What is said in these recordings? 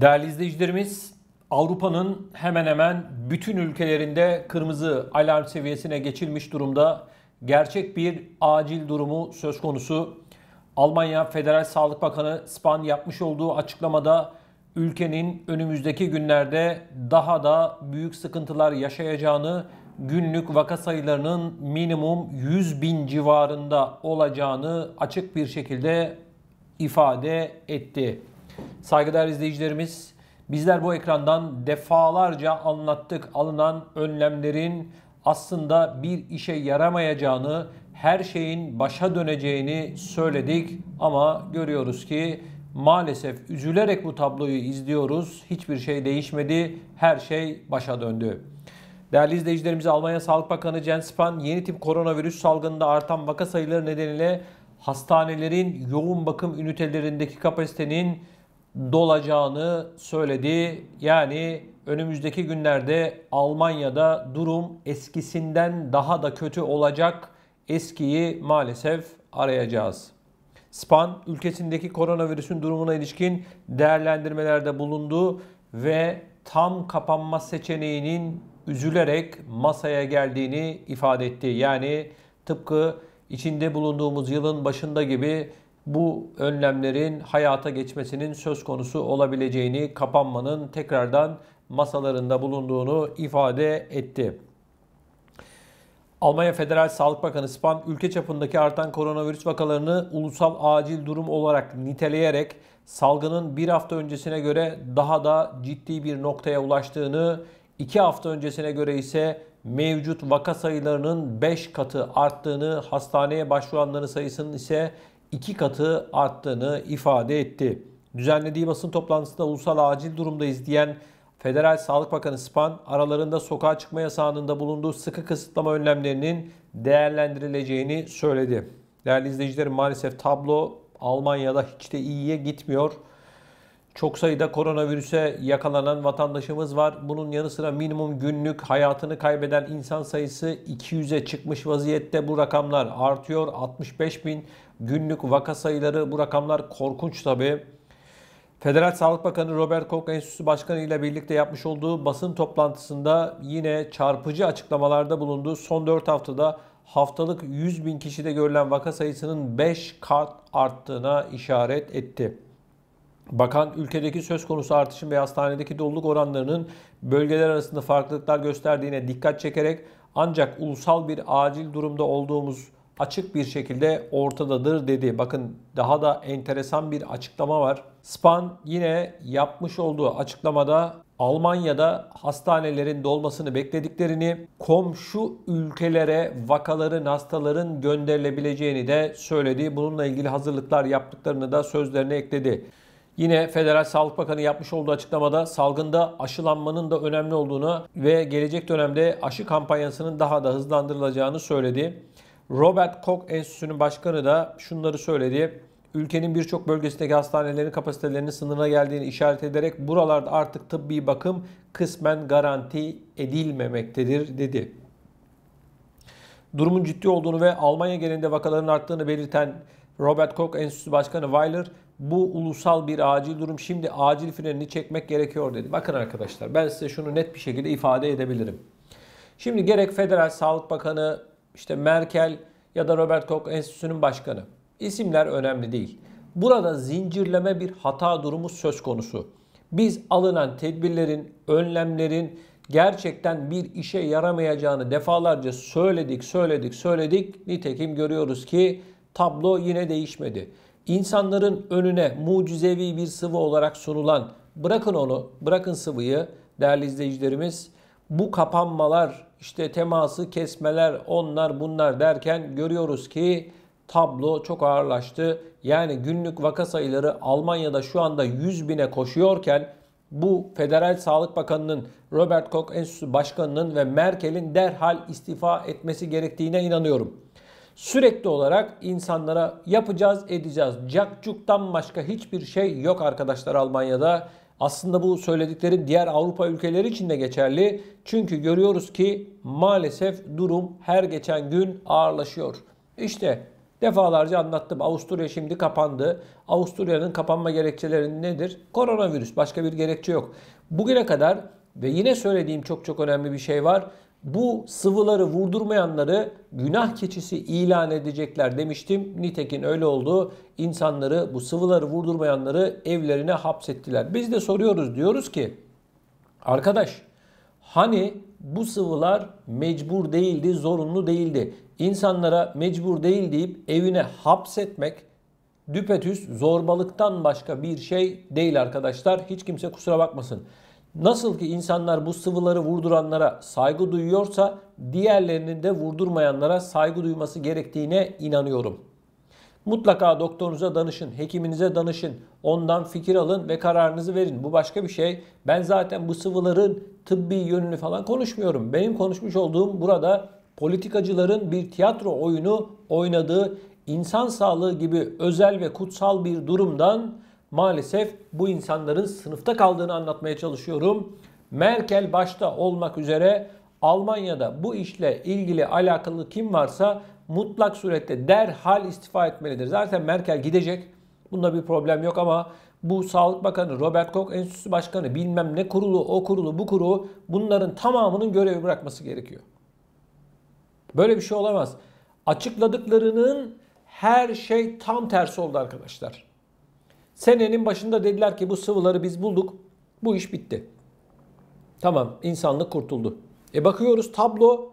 Değerli izleyicilerimiz, Avrupa'nın hemen hemen bütün ülkelerinde kırmızı alarm seviyesine geçilmiş durumda. Gerçek bir acil durumu söz konusu. Almanya Federal Sağlık Bakanı Span yapmış olduğu açıklamada ülkenin önümüzdeki günlerde daha da büyük sıkıntılar yaşayacağını, günlük vaka sayılarının minimum 100 bin civarında olacağını açık bir şekilde ifade etti. Saygıdeğer izleyicilerimiz, bizler bu ekrandan defalarca anlattık alınan önlemlerin aslında bir işe yaramayacağını, her şeyin başa döneceğini söyledik ama görüyoruz ki maalesef üzülerek bu tabloyu izliyoruz. Hiçbir şey değişmedi, her şey başa döndü. Değerli izleyicilerimiz Almanya Sağlık Bakanı Jens Spahn yeni tip koronavirüs salgınında artan vaka sayıları nedeniyle hastanelerin yoğun bakım ünitelerindeki kapasitenin dolacağını söyledi. Yani önümüzdeki günlerde Almanya'da durum eskisinden daha da kötü olacak. Eskiyi maalesef arayacağız. Span ülkesindeki koronavirüsün durumuna ilişkin değerlendirmelerde bulundu ve tam kapanma seçeneğinin üzülerek masaya geldiğini ifade etti. Yani tıpkı içinde bulunduğumuz yılın başında gibi bu önlemlerin hayata geçmesinin söz konusu olabileceğini, kapanmanın tekrardan masalarında bulunduğunu ifade etti. Almanya Federal Sağlık Bakanı Spahn ülke çapındaki artan koronavirüs vakalarını ulusal acil durum olarak niteleyerek salgının bir hafta öncesine göre daha da ciddi bir noktaya ulaştığını, iki hafta öncesine göre ise mevcut vaka sayılarının 5 katı arttığını, hastaneye başvuranların sayısının ise iki katı arttığını ifade etti. Düzenlediği basın toplantısında ulusal acil durumda izleyen Federal Sağlık Bakanı Span, aralarında sokağa çıkma yasağının da bulunduğu sıkı kısıtlama önlemlerinin değerlendirileceğini söyledi. Değerli izleyicilerim maalesef tablo Almanya'da hiç de iyiye gitmiyor. Çok sayıda koronavirüse yakalanan vatandaşımız var. Bunun yanı sıra minimum günlük hayatını kaybeden insan sayısı 200'e çıkmış vaziyette. Bu rakamlar artıyor. 65 bin günlük vaka sayıları bu rakamlar korkunç tabii. Federal Sağlık Bakanı Robert Koch Enstitüsü Başkanı ile birlikte yapmış olduğu basın toplantısında yine çarpıcı açıklamalarda bulundu. Son 4 haftada haftalık 100 bin kişide görülen vaka sayısının 5 kat arttığına işaret etti. Bakan ülkedeki söz konusu artışın ve hastanedeki doluluk oranlarının bölgeler arasında farklılıklar gösterdiğine dikkat çekerek ancak ulusal bir acil durumda olduğumuz açık bir şekilde ortadadır dedi. Bakın daha da enteresan bir açıklama var. Span yine yapmış olduğu açıklamada Almanya'da hastanelerin dolmasını beklediklerini, komşu ülkelere vakaların, hastaların gönderilebileceğini de söyledi. Bununla ilgili hazırlıklar yaptıklarını da sözlerine ekledi. Yine Federal Sağlık Bakanı yapmış olduğu açıklamada salgında aşılanmanın da önemli olduğunu ve gelecek dönemde aşı kampanyasının daha da hızlandırılacağını söyledi. Robert Koch Enstitüsü'nün başkanı da şunları söyledi. Ülkenin birçok bölgesindeki hastanelerin kapasitelerinin sınırına geldiğini işaret ederek buralarda artık tıbbi bakım kısmen garanti edilmemektedir dedi. Durumun ciddi olduğunu ve Almanya genelinde vakaların arttığını belirten Robert Koch Enstitüsü Başkanı Weiler, bu ulusal bir acil durum şimdi acil frenini çekmek gerekiyor dedi. Bakın arkadaşlar ben size şunu net bir şekilde ifade edebilirim. Şimdi gerek Federal Sağlık Bakanı işte Merkel ya da Robert Koch Enstitüsü'nün başkanı isimler önemli değil. Burada zincirleme bir hata durumu söz konusu. Biz alınan tedbirlerin, önlemlerin gerçekten bir işe yaramayacağını defalarca söyledik, söyledik, söyledik. Nitekim görüyoruz ki tablo yine değişmedi insanların önüne mucizevi bir sıvı olarak sunulan bırakın onu, bırakın sıvıyı değerli izleyicilerimiz bu kapanmalar, işte teması kesmeler, onlar bunlar derken görüyoruz ki tablo çok ağırlaştı. Yani günlük vaka sayıları Almanya'da şu anda 100 bine koşuyorken bu Federal Sağlık Bakanı'nın, Robert Koch Enstitüsü Başkanı'nın ve Merkel'in derhal istifa etmesi gerektiğine inanıyorum sürekli olarak insanlara yapacağız edeceğiz. Cakcuktan başka hiçbir şey yok arkadaşlar Almanya'da. Aslında bu söylediklerim diğer Avrupa ülkeleri için de geçerli. Çünkü görüyoruz ki maalesef durum her geçen gün ağırlaşıyor. İşte defalarca anlattım. Avusturya şimdi kapandı. Avusturya'nın kapanma gerekçeleri nedir? Koronavirüs. Başka bir gerekçe yok. Bugüne kadar ve yine söylediğim çok çok önemli bir şey var bu sıvıları vurdurmayanları günah keçisi ilan edecekler demiştim. Nitekin öyle oldu. İnsanları bu sıvıları vurdurmayanları evlerine hapsettiler. Biz de soruyoruz diyoruz ki arkadaş hani bu sıvılar mecbur değildi, zorunlu değildi. İnsanlara mecbur değil deyip evine hapsetmek düpetüz zorbalıktan başka bir şey değil arkadaşlar. Hiç kimse kusura bakmasın. Nasıl ki insanlar bu sıvıları vurduranlara saygı duyuyorsa diğerlerinin de vurdurmayanlara saygı duyması gerektiğine inanıyorum. Mutlaka doktorunuza danışın, hekiminize danışın, ondan fikir alın ve kararınızı verin. Bu başka bir şey. Ben zaten bu sıvıların tıbbi yönünü falan konuşmuyorum. Benim konuşmuş olduğum burada politikacıların bir tiyatro oyunu oynadığı insan sağlığı gibi özel ve kutsal bir durumdan maalesef bu insanların sınıfta kaldığını anlatmaya çalışıyorum. Merkel başta olmak üzere Almanya'da bu işle ilgili alakalı kim varsa mutlak surette derhal istifa etmelidir. Zaten Merkel gidecek. Bunda bir problem yok ama bu Sağlık Bakanı, Robert Koch Enstitüsü Başkanı, bilmem ne kurulu, o kurulu, bu kurulu bunların tamamının görevi bırakması gerekiyor. Böyle bir şey olamaz. Açıkladıklarının her şey tam tersi oldu arkadaşlar. Senenin başında dediler ki bu sıvıları biz bulduk. Bu iş bitti. Tamam insanlık kurtuldu. E bakıyoruz tablo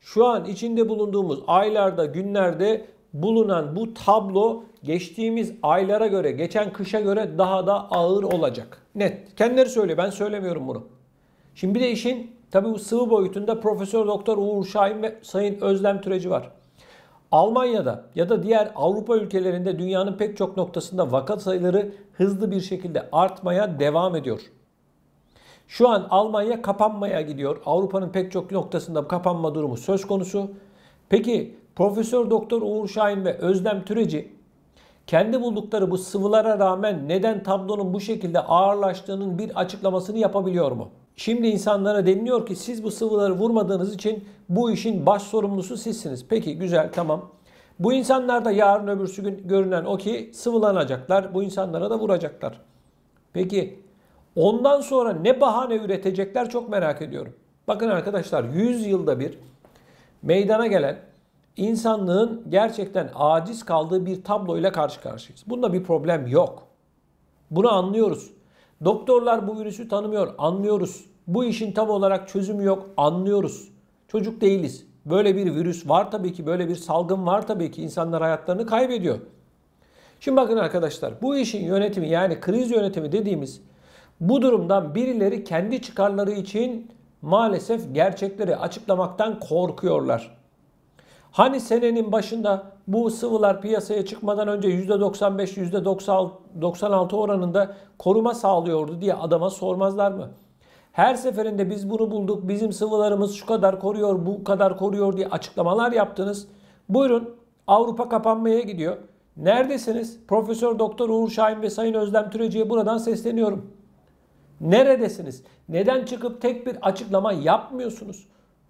şu an içinde bulunduğumuz aylarda günlerde bulunan bu tablo geçtiğimiz aylara göre, geçen kışa göre daha da ağır olacak. Net. Kendileri söylüyor. Ben söylemiyorum bunu. Şimdi bir de işin tabi bu sıvı boyutunda Profesör Doktor Uğur Şahin ve Sayın Özlem Türeci var. Almanya'da ya da diğer Avrupa ülkelerinde dünyanın pek çok noktasında vaka sayıları hızlı bir şekilde artmaya devam ediyor. Şu an Almanya kapanmaya gidiyor. Avrupa'nın pek çok noktasında kapanma durumu söz konusu. Peki Profesör Doktor Uğur Şahin ve Özlem Türeci kendi buldukları bu sıvılara rağmen neden tablonun bu şekilde ağırlaştığının bir açıklamasını yapabiliyor mu? Şimdi insanlara deniliyor ki siz bu sıvıları vurmadığınız için bu işin baş sorumlusu sizsiniz. Peki güzel tamam. Bu insanlar da yarın öbürsü gün görünen o ki sıvılanacaklar. Bu insanlara da vuracaklar. Peki ondan sonra ne bahane üretecekler çok merak ediyorum. Bakın arkadaşlar 100 yılda bir meydana gelen insanlığın gerçekten aciz kaldığı bir tabloyla karşı karşıyayız. Bunda bir problem yok. Bunu anlıyoruz. Doktorlar bu virüsü tanımıyor, anlıyoruz. Bu işin tam olarak çözümü yok, anlıyoruz. Çocuk değiliz. Böyle bir virüs var tabii ki, böyle bir salgın var tabii ki. İnsanlar hayatlarını kaybediyor. Şimdi bakın arkadaşlar, bu işin yönetimi yani kriz yönetimi dediğimiz bu durumdan birileri kendi çıkarları için maalesef gerçekleri açıklamaktan korkuyorlar. Hani senenin başında bu sıvılar piyasaya çıkmadan önce %95, %96 oranında koruma sağlıyordu diye adama sormazlar mı? Her seferinde biz bunu bulduk, bizim sıvılarımız şu kadar koruyor, bu kadar koruyor diye açıklamalar yaptınız. Buyurun Avrupa kapanmaya gidiyor. Neredesiniz? Profesör Doktor Uğur Şahin ve Sayın Özlem Türeci'ye buradan sesleniyorum. Neredesiniz? Neden çıkıp tek bir açıklama yapmıyorsunuz?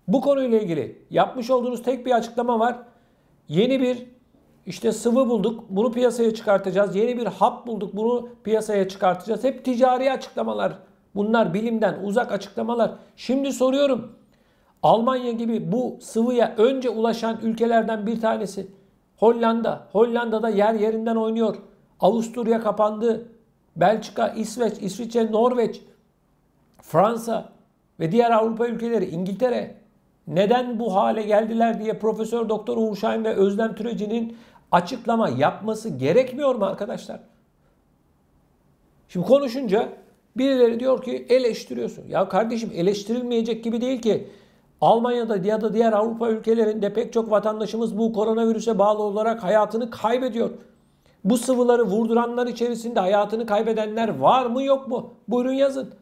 Bu konuyla ilgili yapmış olduğunuz tek bir açıklama var. Yeni bir işte sıvı bulduk, bunu piyasaya çıkartacağız. Yeni bir hap bulduk, bunu piyasaya çıkartacağız. Hep ticari açıklamalar. Bunlar bilimden uzak açıklamalar. Şimdi soruyorum. Almanya gibi bu sıvıya önce ulaşan ülkelerden bir tanesi Hollanda. Hollanda'da yer yerinden oynuyor. Avusturya kapandı. Belçika, İsveç, İsviçre, Norveç, Fransa ve diğer Avrupa ülkeleri, İngiltere neden bu hale geldiler diye Profesör Doktor Uğur Şahin ve Özlem Türeci'nin açıklama yapması gerekmiyor mu arkadaşlar? Şimdi konuşunca birileri diyor ki eleştiriyorsun. Ya kardeşim eleştirilmeyecek gibi değil ki. Almanya'da ya da diğer Avrupa ülkelerinde pek çok vatandaşımız bu koronavirüse bağlı olarak hayatını kaybediyor. Bu sıvıları vurduranlar içerisinde hayatını kaybedenler var mı yok mu? Buyurun yazın.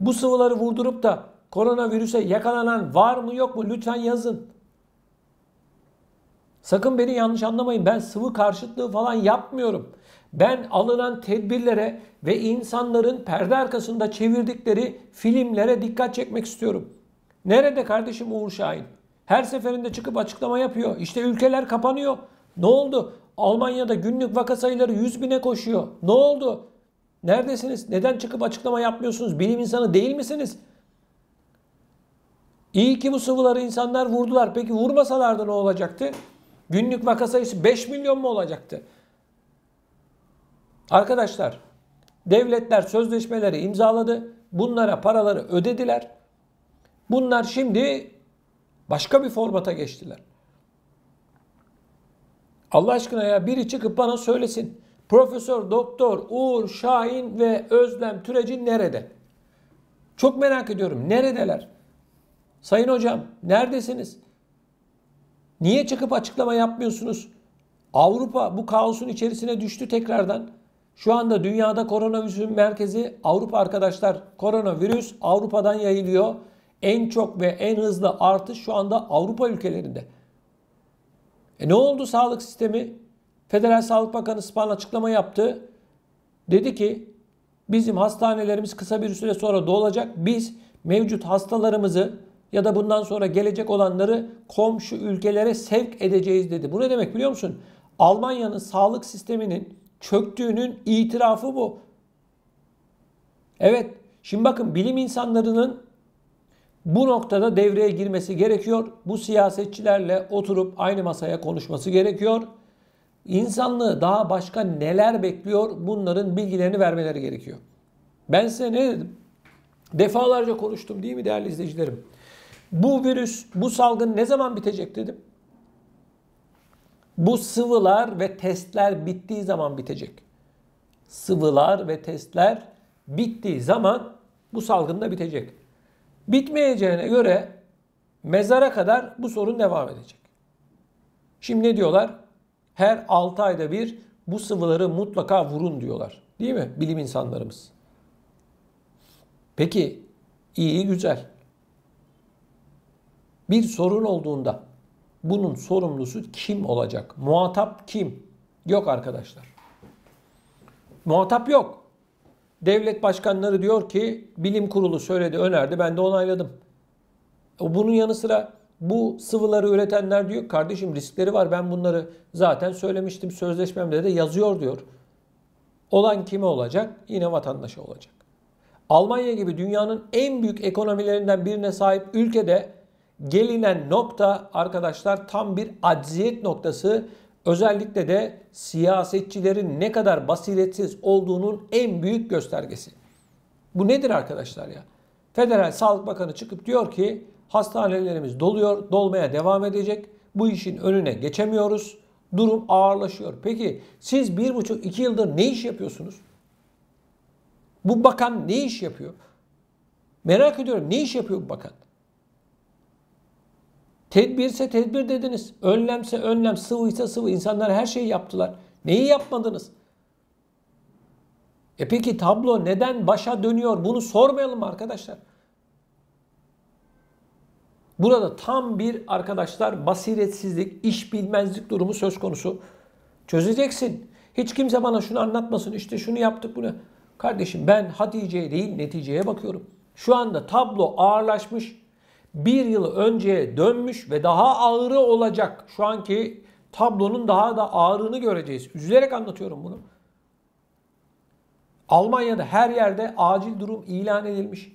Bu sıvıları vurdurup da koronavirüse yakalanan var mı yok mu lütfen yazın. Sakın beni yanlış anlamayın. Ben sıvı karşıtlığı falan yapmıyorum. Ben alınan tedbirlere ve insanların perde arkasında çevirdikleri filmlere dikkat çekmek istiyorum. Nerede kardeşim Uğur Şahin? Her seferinde çıkıp açıklama yapıyor. İşte ülkeler kapanıyor. Ne oldu? Almanya'da günlük vaka sayıları 100 bine koşuyor. Ne oldu? Neredesiniz? Neden çıkıp açıklama yapmıyorsunuz? Bilim insanı değil misiniz? İyi ki bu sıvıları insanlar vurdular. Peki vurmasalardı ne olacaktı? Günlük vaka sayısı 5 milyon mu olacaktı? Arkadaşlar devletler sözleşmeleri imzaladı. Bunlara paraları ödediler. Bunlar şimdi başka bir formata geçtiler. Allah aşkına ya biri çıkıp bana söylesin. Profesör Doktor Uğur Şahin ve Özlem Türeci nerede? Çok merak ediyorum. Neredeler? Sayın hocam neredesiniz? Niye çıkıp açıklama yapmıyorsunuz? Avrupa bu kaosun içerisine düştü tekrardan. Şu anda dünyada koronavirüsün merkezi Avrupa arkadaşlar. Koronavirüs Avrupa'dan yayılıyor. En çok ve en hızlı artış şu anda Avrupa ülkelerinde. E ne oldu sağlık sistemi? Federal Sağlık Bakanı Spahn açıklama yaptı. Dedi ki bizim hastanelerimiz kısa bir süre sonra dolacak. Biz mevcut hastalarımızı ya da bundan sonra gelecek olanları komşu ülkelere sevk edeceğiz dedi. Bu ne demek biliyor musun? Almanya'nın sağlık sisteminin çöktüğünün itirafı bu. Evet. Şimdi bakın bilim insanlarının bu noktada devreye girmesi gerekiyor. Bu siyasetçilerle oturup aynı masaya konuşması gerekiyor. İnsanlığı daha başka neler bekliyor bunların bilgilerini vermeleri gerekiyor. Ben size ne dedim? Defalarca konuştum değil mi değerli izleyicilerim? Bu virüs, bu salgın ne zaman bitecek dedim. Bu sıvılar ve testler bittiği zaman bitecek. Sıvılar ve testler bittiği zaman bu salgın da bitecek. Bitmeyeceğine göre mezara kadar bu sorun devam edecek. Şimdi ne diyorlar? Her 6 ayda bir bu sıvıları mutlaka vurun diyorlar. Değil mi? Bilim insanlarımız. Peki iyi güzel. Bir sorun olduğunda bunun sorumlusu kim olacak? Muhatap kim? Yok arkadaşlar. Muhatap yok. Devlet başkanları diyor ki bilim kurulu söyledi, önerdi. Ben de onayladım. Bunun yanı sıra bu sıvıları üretenler diyor kardeşim riskleri var. Ben bunları zaten söylemiştim. Sözleşmemde de yazıyor diyor. Olan kime olacak? Yine vatandaşa olacak. Almanya gibi dünyanın en büyük ekonomilerinden birine sahip ülkede gelinen nokta arkadaşlar tam bir acziyet noktası. Özellikle de siyasetçilerin ne kadar basiretsiz olduğunun en büyük göstergesi. Bu nedir arkadaşlar ya? Federal Sağlık Bakanı çıkıp diyor ki hastanelerimiz doluyor, dolmaya devam edecek. Bu işin önüne geçemiyoruz. Durum ağırlaşıyor. Peki siz 1,5-2 yıldır ne iş yapıyorsunuz? Bu bakan ne iş yapıyor? Merak ediyorum ne iş yapıyor bu bakan? Tedbirse tedbir dediniz. Önlemse önlem, sıvıysa sıvı. İnsanlar her şeyi yaptılar. Neyi yapmadınız? E peki tablo neden başa dönüyor? Bunu sormayalım arkadaşlar. Burada tam bir arkadaşlar basiretsizlik, iş bilmezlik durumu söz konusu. Çözeceksin. Hiç kimse bana şunu anlatmasın. İşte şunu yaptık bunu. Kardeşim ben Hatice'ye değil neticeye bakıyorum. Şu anda tablo ağırlaşmış bir yıl önce dönmüş ve daha ağırı olacak. Şu anki tablonun daha da ağırını göreceğiz. Üzülerek anlatıyorum bunu. Almanya'da her yerde acil durum ilan edilmiş.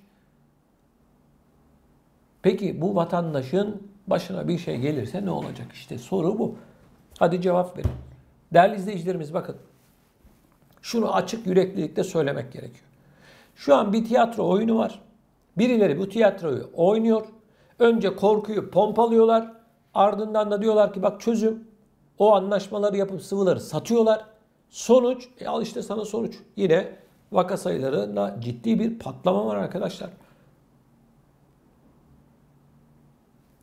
Peki bu vatandaşın başına bir şey gelirse ne olacak? İşte soru bu. Hadi cevap verin. Değerli izleyicilerimiz bakın. Şunu açık yüreklilikle söylemek gerekiyor. Şu an bir tiyatro oyunu var. Birileri bu tiyatroyu oynuyor Önce korkuyu pompalıyorlar. Ardından da diyorlar ki bak çözüm. O anlaşmaları yapıp sıvıları satıyorlar. Sonuç, e al işte sana sonuç. Yine vaka sayılarında ciddi bir patlama var arkadaşlar.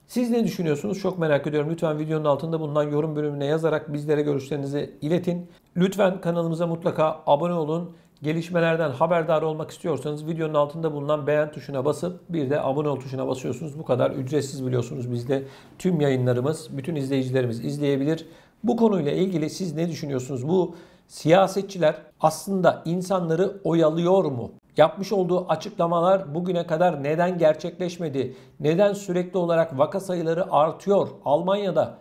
Siz ne düşünüyorsunuz? Çok merak ediyorum. Lütfen videonun altında bulunan yorum bölümüne yazarak bizlere görüşlerinizi iletin. Lütfen kanalımıza mutlaka abone olun gelişmelerden haberdar olmak istiyorsanız videonun altında bulunan beğen tuşuna basıp bir de abone ol tuşuna basıyorsunuz. Bu kadar ücretsiz biliyorsunuz bizde tüm yayınlarımız, bütün izleyicilerimiz izleyebilir. Bu konuyla ilgili siz ne düşünüyorsunuz? Bu siyasetçiler aslında insanları oyalıyor mu? Yapmış olduğu açıklamalar bugüne kadar neden gerçekleşmedi? Neden sürekli olarak vaka sayıları artıyor? Almanya'da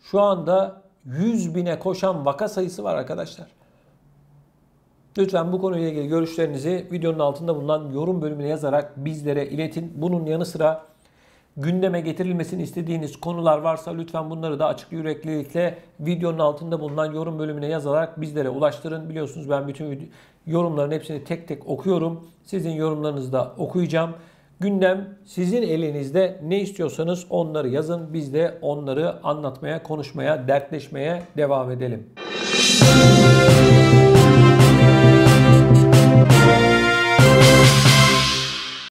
şu anda 100 bine koşan vaka sayısı var arkadaşlar. Lütfen bu konuyla ilgili görüşlerinizi videonun altında bulunan yorum bölümüne yazarak bizlere iletin. Bunun yanı sıra gündeme getirilmesini istediğiniz konular varsa lütfen bunları da açık yüreklilikle videonun altında bulunan yorum bölümüne yazarak bizlere ulaştırın. Biliyorsunuz ben bütün yorumların hepsini tek tek okuyorum. Sizin yorumlarınızı da okuyacağım. Gündem sizin elinizde ne istiyorsanız onları yazın. Biz de onları anlatmaya, konuşmaya, dertleşmeye devam edelim. Müzik